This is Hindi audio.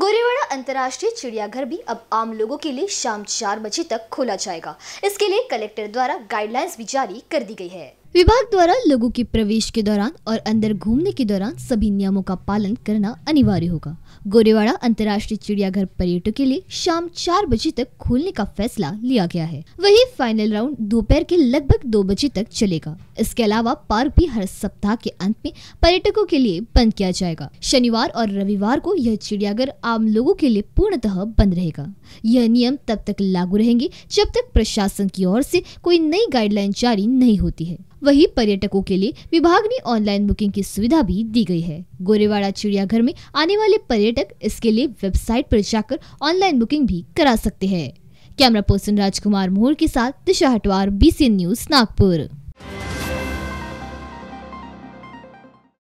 गोरेवाड़ा अंतर्राष्ट्रीय चिड़ियाघर भी अब आम लोगों के लिए शाम चार बजे तक खोला जाएगा इसके लिए कलेक्टर द्वारा गाइडलाइंस भी जारी कर दी गई है विभाग द्वारा लोगों के प्रवेश के दौरान और अंदर घूमने के दौरान सभी नियमों का पालन करना अनिवार्य होगा गोरेवाड़ा अंतर्राष्ट्रीय चिड़ियाघर पर्यटकों के लिए शाम चार बजे तक खोलने का फैसला लिया गया है वही फाइनल राउंड दोपहर के लगभग दो बजे तक चलेगा इसके अलावा पार्क भी हर सप्ताह के अंत में पर्यटकों के लिए बंद किया जाएगा शनिवार और रविवार को यह चिड़ियाघर आम लोगों के लिए पूर्णतः बंद रहेगा यह नियम तब तक लागू रहेंगे जब तक प्रशासन की ओर से कोई नई गाइडलाइन जारी नहीं होती है वहीं पर्यटकों के लिए विभाग ने ऑनलाइन बुकिंग की सुविधा भी दी गई है गोरेवाड़ा चिड़ियाघर में आने वाले पर्यटक इसके लिए वेबसाइट पर जाकर ऑनलाइन बुकिंग भी करा सकते हैं कैमरा पर्सन राजकुमार मोहर के साथ दिशा हटवार बी न्यूज नागपुर